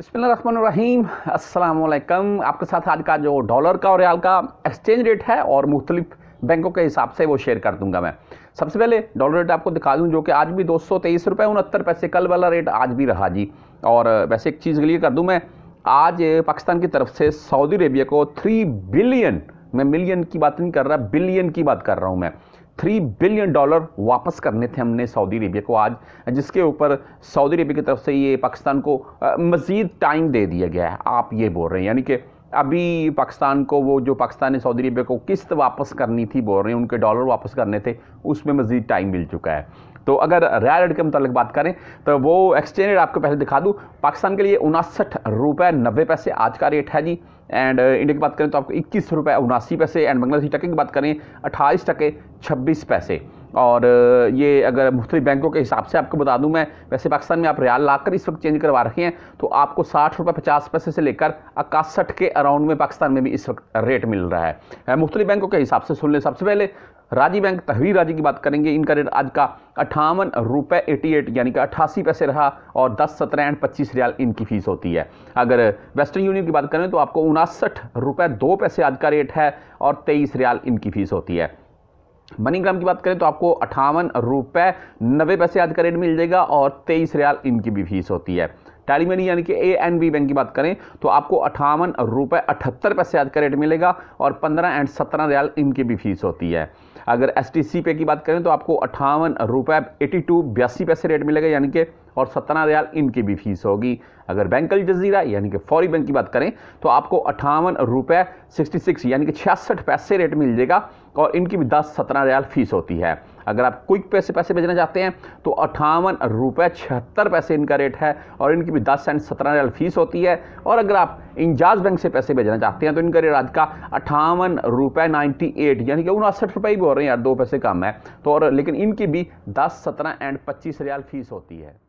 बसमीम अल्लाम आपके साथ आज का जो डॉलर का और रियाल का एक्सचेंज रेट है और मुख्तलिफ बैंकों के हिसाब से वो शेयर कर दूंगा मैं सबसे पहले डॉलर रेट आपको दिखा दूं जो कि आज भी दो सौ तेईस रुपये उनहत्तर पैसे कल वाला रेट आज भी रहा जी और वैसे एक चीज़ क्लियर कर दूं मैं आज पाकिस्तान की तरफ से सऊदी अरेबिया को थ्री बिलियन मैं मिलियन की बात नहीं कर रहा बिलियन की बात कर रहा हूँ मैं थ्री बिलियन डॉलर वापस करने थे हमने सऊदी अरेबिया को आज जिसके ऊपर सऊदी अरेबिया की तरफ से ये पाकिस्तान को मज़ीद टाइम दे दिया गया है आप ये बोल रहे हैं यानी कि अभी पाकिस्तान को वो जो पाकिस्तान ने सऊदी अरबिया को किस्त वापस करनी थी बोल रहे हैं उनके डॉलर वापस करने थे उसमें मज़ीद टाइम मिल चुका है तो अगर रियल रेट के मतलब बात करें तो वो एक्सचेंज रेट आपको पहले दिखा दूँ पाकिस्तान के लिए उनासठ रुपये नब्बे पैसे आज का रेट है जी एंड इंडिया uh, की बात करें तो आपको इक्कीस रुपये उनासी पैसे एंड बांग्लादेशी टके की बात करें अट्ठाईस टके छब्बीस पैसे और ये अगर मुख्तलि बैंकों के हिसाब से आपको बता दूँ मैं वैसे पाकिस्तान में आप रियाल लाकर इस वक्त चेंज करवा रखे हैं तो आपको साठ रुपये पचास पैसे से लेकर इकसठ के अराउंड में पाकिस्तान में भी इस वक्त रेट मिल रहा है मुख्तलि बैंकों के हिसाब से सुन लें सबसे पहले राजी बैंक तहवीर राजी की बात करेंगे इनका रेट आज का अठावन रुपये एटी एट यानी कि अट्ठासी पैसे रहा और दस सत्रह एंड पच्चीस रियाल इनकी फ़ीस होती है अगर वेस्टर्न यूनियन की बात करें तो आपको उनासठ रुपये दो पैसे आज का रेट है और तेईस रियाल इनकी फ़ीस होती है मनी ग्राम की बात करें तो आपको अठावन रुपये नब्बे पैसे आज का रेट मिल जाएगा और तेईस रियाल इनकी भी फीस होती है टैली मनी यानी कि ए एंड बी बैंक की बात करें तो आपको अठावन रुपये अठहत्तर पैसे आज का रेट मिलेगा और पंद्रह एंड सत्रह रियाल इनकी भी फीस होती है अगर एस टी पे की बात करें तो आपको अट्ठावन रुपये एटी टू बयासी पैसे रेट मिलेगा यानी कि और सत्तना दयाल इनकी भी फीस होगी अगर बैंक अल जजीरा यानी कि फौरी बैंक की बात करें तो आपको अट्ठावन रुपये सिक्सटी सिक्स यानी कि छियासठ पैसे रेट मिल जाएगा और इनकी भी दस सत्रह रियाल फीस होती है अगर आप क्विक पे से पैसे भेजना चाहते हैं तो अट्ठावन रुपये छिहत्तर पैसे इनका रेट है और इनकी भी दस सेंट सत्रह रियल फीस होती है और अगर आप इंजाज बैंक से पैसे भेजना चाहते हैं तो इनका रेट आज का अट्ठावन रुपये नाइन्टी एट यानी कि उनसठ रुपये ही बोल रहे हैं यार दो पैसे कम है तो और लेकिन इनकी भी दस सत्रह एंड पच्चीस रियाल फीस होती है